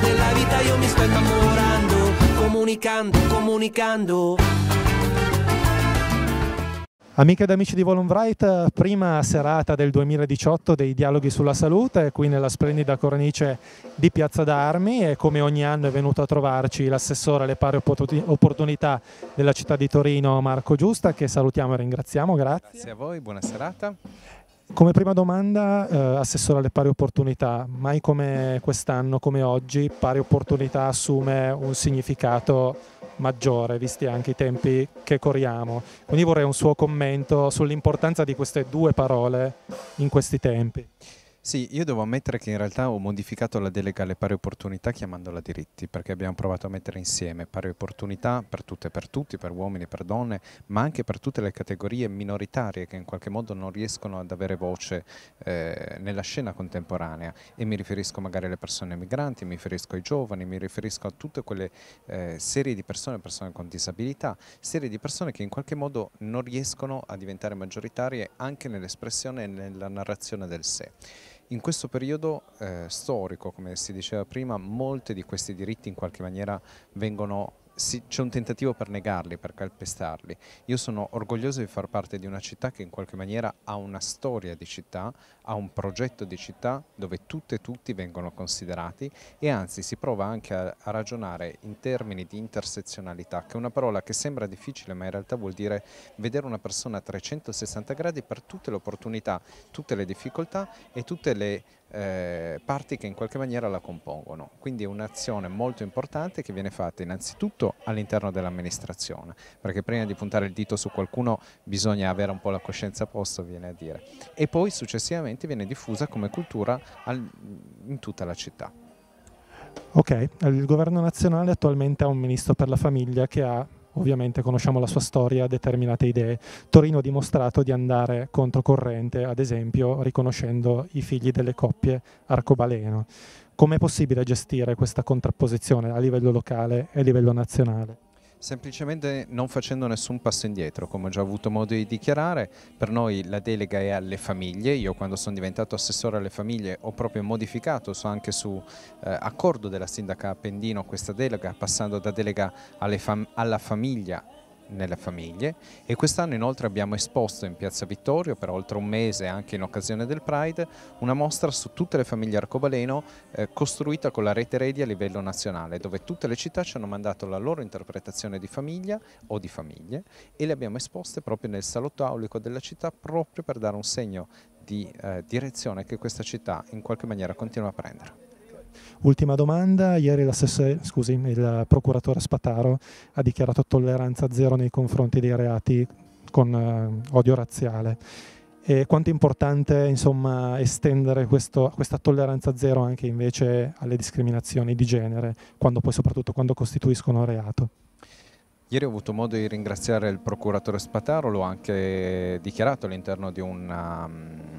della vita io mi sto innamorando, comunicando, comunicando. Amiche ed amici di Volum prima serata del 2018 dei dialoghi sulla salute qui nella splendida cornice di Piazza d'Armi e come ogni anno è venuto a trovarci l'assessore alle pari opportunità della città di Torino Marco Giusta che salutiamo e ringraziamo, grazie. Grazie a voi, buona serata. Come prima domanda, eh, Assessore alle pari opportunità, mai come quest'anno, come oggi, pari opportunità assume un significato maggiore, visti anche i tempi che corriamo. Quindi vorrei un suo commento sull'importanza di queste due parole in questi tempi. Sì, io devo ammettere che in realtà ho modificato la delega alle pari opportunità chiamandola diritti, perché abbiamo provato a mettere insieme pari opportunità per tutte e per tutti, per uomini e per donne, ma anche per tutte le categorie minoritarie che in qualche modo non riescono ad avere voce eh, nella scena contemporanea. E mi riferisco magari alle persone migranti, mi riferisco ai giovani, mi riferisco a tutte quelle eh, serie di persone, persone con disabilità, serie di persone che in qualche modo non riescono a diventare maggioritarie anche nell'espressione e nella narrazione del sé. In questo periodo eh, storico, come si diceva prima, molti di questi diritti in qualche maniera vengono c'è un tentativo per negarli, per calpestarli. Io sono orgoglioso di far parte di una città che in qualche maniera ha una storia di città, ha un progetto di città dove tutte e tutti vengono considerati e anzi si prova anche a, a ragionare in termini di intersezionalità, che è una parola che sembra difficile ma in realtà vuol dire vedere una persona a 360 gradi per tutte le opportunità, tutte le difficoltà e tutte le eh, parti che in qualche maniera la compongono. Quindi è un'azione molto importante che viene fatta innanzitutto all'interno dell'amministrazione, perché prima di puntare il dito su qualcuno bisogna avere un po' la coscienza a posto, viene a dire, e poi successivamente viene diffusa come cultura in tutta la città. Ok, il governo nazionale attualmente ha un ministro per la famiglia che ha ovviamente conosciamo la sua storia, determinate idee. Torino ha dimostrato di andare controcorrente, ad esempio riconoscendo i figli delle coppie arcobaleno. Com'è possibile gestire questa contrapposizione a livello locale e a livello nazionale? Semplicemente non facendo nessun passo indietro, come ho già avuto modo di dichiarare, per noi la delega è alle famiglie, io quando sono diventato assessore alle famiglie ho proprio modificato, so anche su eh, accordo della sindaca Pendino questa delega, passando da delega fam alla famiglia nelle famiglie e quest'anno inoltre abbiamo esposto in Piazza Vittorio per oltre un mese anche in occasione del Pride una mostra su tutte le famiglie arcobaleno eh, costruita con la rete Redi a livello nazionale dove tutte le città ci hanno mandato la loro interpretazione di famiglia o di famiglie e le abbiamo esposte proprio nel salotto aulico della città proprio per dare un segno di eh, direzione che questa città in qualche maniera continua a prendere. Ultima domanda, ieri scusi, il procuratore Spataro ha dichiarato tolleranza zero nei confronti dei reati con eh, odio razziale. E quanto è importante insomma, estendere questo, questa tolleranza zero anche invece alle discriminazioni di genere, quando poi soprattutto quando costituiscono reato? Ieri ho avuto modo di ringraziare il procuratore Spataro, l'ho anche dichiarato all'interno di una mm,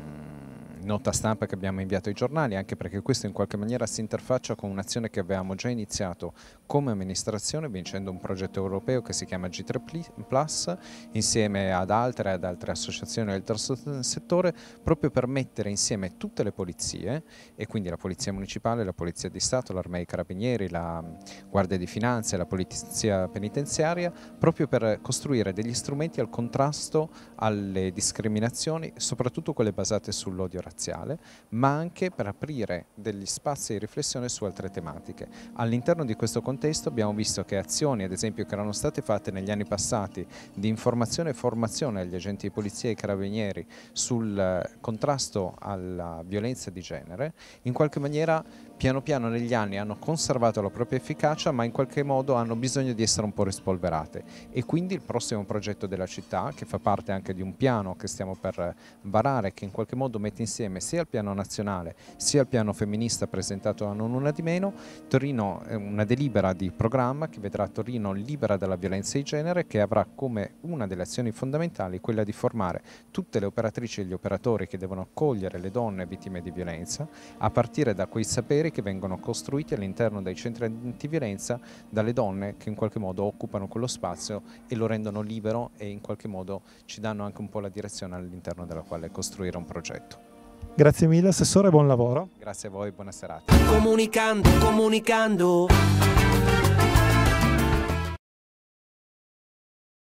nota stampa che abbiamo inviato ai giornali, anche perché questo in qualche maniera si interfaccia con un'azione che avevamo già iniziato come amministrazione vincendo un progetto europeo che si chiama G3 Plus insieme ad altre, ad altre associazioni del terzo settore proprio per mettere insieme tutte le polizie e quindi la polizia municipale, la polizia di Stato, l'armea dei carabinieri, la guardia di finanza e la polizia penitenziaria proprio per costruire degli strumenti al contrasto alle discriminazioni soprattutto quelle basate sull'odio razziale spaziale, ma anche per aprire degli spazi di riflessione su altre tematiche. All'interno di questo contesto abbiamo visto che azioni, ad esempio, che erano state fatte negli anni passati di informazione e formazione agli agenti di polizia e ai carabinieri sul eh, contrasto alla violenza di genere, in qualche maniera piano piano negli anni hanno conservato la propria efficacia ma in qualche modo hanno bisogno di essere un po' rispolverate e quindi il prossimo progetto della città che fa parte anche di un piano che stiamo per varare che in qualche modo mette insieme sia il piano nazionale sia il piano femminista presentato a non una di meno Torino è una delibera di programma che vedrà Torino libera dalla violenza di genere che avrà come una delle azioni fondamentali quella di formare tutte le operatrici e gli operatori che devono accogliere le donne vittime di violenza a partire da quei saperi centri che vengono costruiti all'interno dei centri antiviolenza dalle donne che in qualche modo occupano quello spazio e lo rendono libero e in qualche modo ci danno anche un po' la direzione all'interno della quale costruire un progetto. Grazie mille Assessore, buon lavoro. Grazie a voi, buona serata. Comunicando, comunicando.